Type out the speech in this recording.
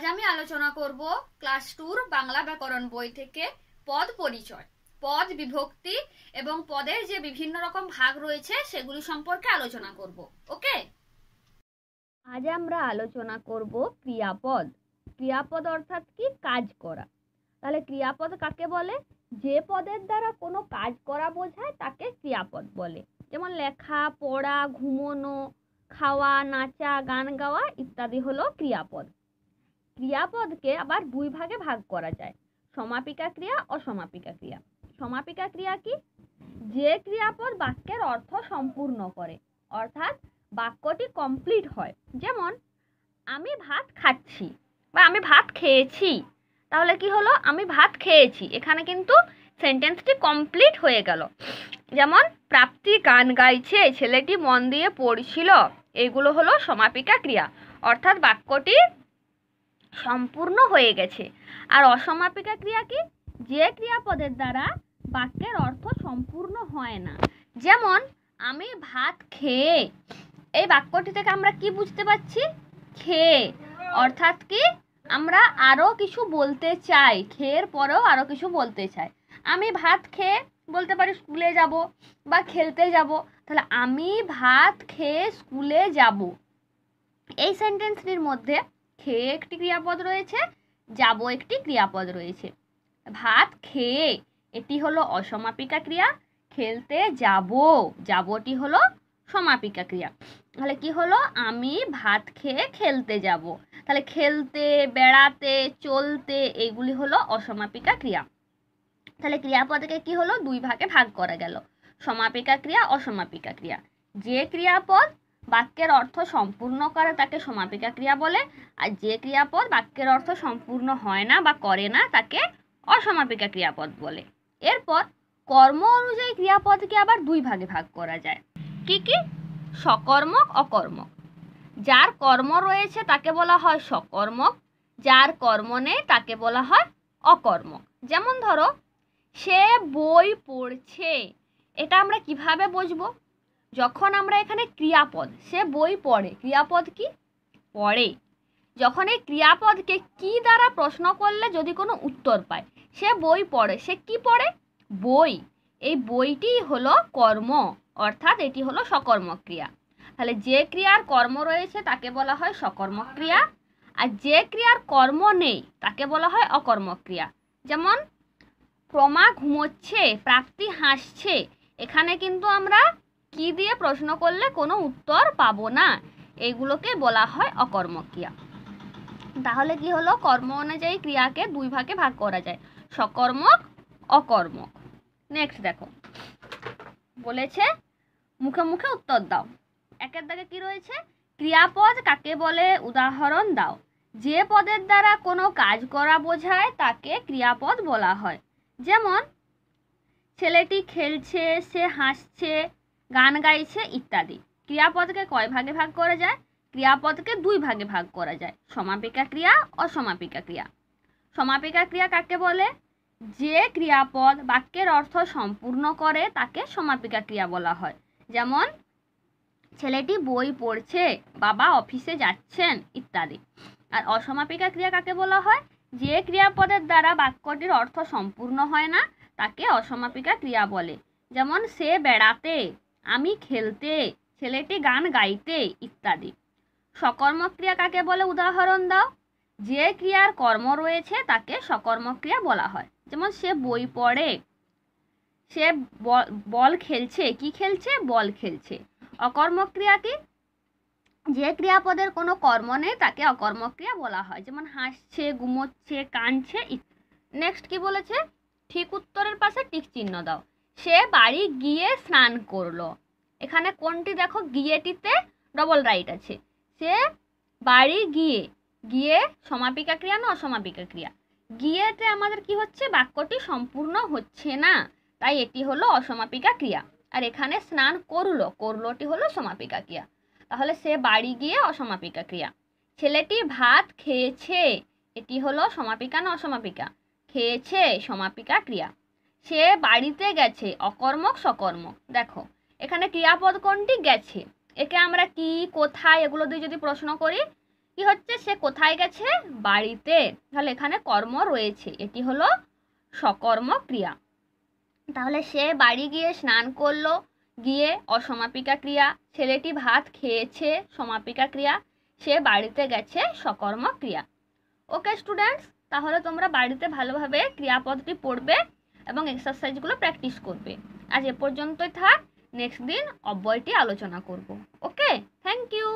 আজ আমি আলোচনা করব ক্লাস টুর বাংলা ব্যাকরণ বই থেকে পদ পরিচয় পদ বিভক্তি এবং পদের যে বিভিন্ন রকম ভাগ রয়েছে সেগুলি সম্পর্কে আলোচনা করব ওকে আজ আমরা আলোচনা করব ক্রিয়াপদ ক্রিয়াপদ অর্থাৎ কি কাজ করা তাহলে ক্রিয়াপদ কাকে বলে যে পদের দ্বারা কোনো কাজ করা বোঝায় তাকে ক্রিয়াপদ বলে যেমন লেখা পড়া ঘুমোনো খাওয়া নাচা গান গাওয়া ইত্যাদি হলো ক্রিয়াপদ ক্রিয়াপদকে আবার দুই ভাগে ভাগ করা যায় সমাপিকা ক্রিয়া ও সমাপিকা ক্রিয়া সমাপিকা ক্রিয়া কি যে ক্রিয়াপদ বাক্যের অর্থ সম্পূর্ণ করে অর্থাৎ বাক্যটি কমপ্লিট হয় যেমন আমি ভাত খাচ্ছি বা আমি ভাত খেয়েছি তাহলে কি হলো আমি ভাত খেয়েছি এখানে কিন্তু সেন্টেন্সটি কমপ্লিট হয়ে গেল যেমন প্রাপ্তি গান গাইছে ছেলেটি মন দিয়ে পড়ছিল এগুলো হলো সমাপিকা ক্রিয়া অর্থাৎ বাক্যটি সম্পূর্ণ হয়ে গেছে আর অসমাপিকা ক্রিয়া কি যে ক্রিয়াপদের দ্বারা বাক্যের অর্থ সম্পূর্ণ হয় না যেমন আমি ভাত খেয়ে এই বাক্যটি থেকে আমরা কি বুঝতে পারছি খেয়ে অর্থাৎ কি আমরা আরও কিছু বলতে চাই খেয়ের পরেও আরও কিছু বলতে চাই আমি ভাত খেয়ে বলতে পারি স্কুলে যাব বা খেলতে যাব তাহলে আমি ভাত খেয়ে স্কুলে যাব এই সেন্টেন্সটির মধ্যে খেয়ে একটি ক্রিয়াপদ রয়েছে যাব একটি ক্রিয়াপদ রয়েছে ভাত খেয়ে এটি হলো অসমাপিকা ক্রিয়া খেলতে যাব যাবটি হলো সমাপিকা ক্রিয়া তাহলে কি হলো আমি ভাত খেয়ে খেলতে যাব তাহলে খেলতে বেড়াতে চলতে এগুলি হলো অসমাপিকা ক্রিয়া তাহলে ক্রিয়াপদকে কি হলো দুই ভাগে ভাগ করা গেল সমাপিকা ক্রিয়া অসমাপিকা ক্রিয়া যে ক্রিয়াপদ বাক্যের অর্থ সম্পূর্ণ করে তাকে সমাপিকা ক্রিয়া বলে আর যে ক্রিয়াপদ বাক্যের অর্থ সম্পূর্ণ হয় না বা করে না তাকে অসমাপিকা ক্রিয়াপদ বলে এরপর কর্ম অনুযায়ী ক্রিয়াপদকে আবার দুই ভাগে ভাগ করা যায় কি কি সকর্মক অকর্মক যার কর্ম রয়েছে তাকে বলা হয় সকর্মক যার কর্ম নেই তাকে বলা হয় অকর্মক যেমন ধরো সে বই পড়ছে এটা আমরা কিভাবে বুঝবো যখন আমরা এখানে ক্রিয়াপদ সে বই পড়ে ক্রিয়াপদ কি পড়ে যখন এই ক্রিয়াপদকে কি দ্বারা প্রশ্ন করলে যদি কোনো উত্তর পায় সে বই পড়ে সে কি পড়ে বই এই বইটি হলো কর্ম অর্থাৎ এটি হলো সকর্ম ক্রিয়া তাহলে যে ক্রিয়ার কর্ম রয়েছে তাকে বলা হয় সকর্ম ক্রিয়া আর যে ক্রিয়ার কর্ম নেই তাকে বলা হয় অকর্মক্রিয়া ক্রিয়া যেমন প্রমা ঘুমোচ্ছে প্রাপ্তি হাসছে এখানে কিন্তু আমরা কি দিয়ে প্রশ্ন করলে কোনো উত্তর পাবো না এগুলোকে বলা হয় অকর্মক্রিয়া তাহলে কি হলো কর্ম অনুযায়ী ক্রিয়াকে দুই ভাগে ভাগ করা যায় সকর্মক অকর্মক নেক্সট দেখো বলেছে মুখে মুখে উত্তর দাও একের দাগে কি রয়েছে ক্রিয়াপদ কাকে বলে উদাহরণ দাও যে পদের দ্বারা কোনো কাজ করা বোঝায় তাকে ক্রিয়াপদ বলা হয় যেমন ছেলেটি খেলছে সে হাসছে গান গাইছে ইত্যাদি ক্রিয়াপদকে কয় ভাগে ভাগ করা যায় ক্রিয়াপদকে দুই ভাগে ভাগ করা যায় সমাপিকা ক্রিয়া অসমাপিকা ক্রিয়া সমাপিকা ক্রিয়া কাকে বলে যে ক্রিয়াপদ বাক্যের অর্থ সম্পূর্ণ করে তাকে সমাপিকা ক্রিয়া বলা হয় যেমন ছেলেটি বই পড়ছে বাবা অফিসে যাচ্ছেন ইত্যাদি আর অসমাপিকা ক্রিয়া কাকে বলা হয় যে ক্রিয়াপদের দ্বারা বাক্যটির অর্থ সম্পূর্ণ হয় না তাকে অসমাপিকা ক্রিয়া বলে যেমন সে বেড়াতে আমি খেলতে ছেলেটি গান গাইতে ইত্যাদি সকর্ম ক্রিয়া কাকে বলে উদাহরণ দাও যে ক্রিয়ার কর্ম রয়েছে তাকে সকর্ম ক্রিয়া বলা হয় যেমন সে বই পড়ে সে বল খেলছে কি খেলছে বল খেলছে অকর্মক্রিয়া কি যে ক্রিয়াপদের কোনো কর্ম নেই তাকে অকর্মক্রিয়া বলা হয় যেমন হাসছে গুমোচ্ছে কাঁদছে নেক্সট কি বলেছে ঠিক উত্তরের পাশে টিক চিহ্ন দাও সে বাড়ি গিয়ে স্নান করলো এখানে কোনটি দেখো গিয়েটিতে ডবল রাইট আছে সে বাড়ি গিয়ে গিয়ে সমাপিকা ক্রিয়া না অসমাপিকা ক্রিয়া গিয়েতে আমাদের কি হচ্ছে বাক্যটি সম্পূর্ণ হচ্ছে না তাই এটি হলো অসমাপিকা ক্রিয়া আর এখানে স্নান করলো করলোটি হলো সমাপিকা ক্রিয়া তাহলে সে বাড়ি গিয়ে অসমাপিকা ক্রিয়া ছেলেটি ভাত খেয়েছে এটি হলো সমাপিকা না অসমাপিকা খেয়েছে সমাপিকা ক্রিয়া সে বাড়িতে গেছে অকর্মক সকর্মক দেখো এখানে ক্রিয়াপদ কোনটি গেছে একে আমরা কি কোথায় এগুলো দিয়ে যদি প্রশ্ন করি কি হচ্ছে সে কোথায় গেছে বাড়িতে তাহলে এখানে কর্ম রয়েছে এটি হলো সকর্ম ক্রিয়া তাহলে সে বাড়ি গিয়ে স্নান করলো গিয়ে অসমাপিকা ক্রিয়া ছেলেটি ভাত খেয়েছে সমাপিকা ক্রিয়া সে বাড়িতে গেছে সকর্ম ক্রিয়া ওকে স্টুডেন্টস তাহলে তোমরা বাড়িতে ভালোভাবে ক্রিয়াপদটি পড়বে এবং এক্সারসাইজগুলো প্র্যাকটিস করবে আজ এ পর্যন্তই থাক নেক্সট দিন অব্যয়টি আলোচনা করব ওকে থ্যাংক ইউ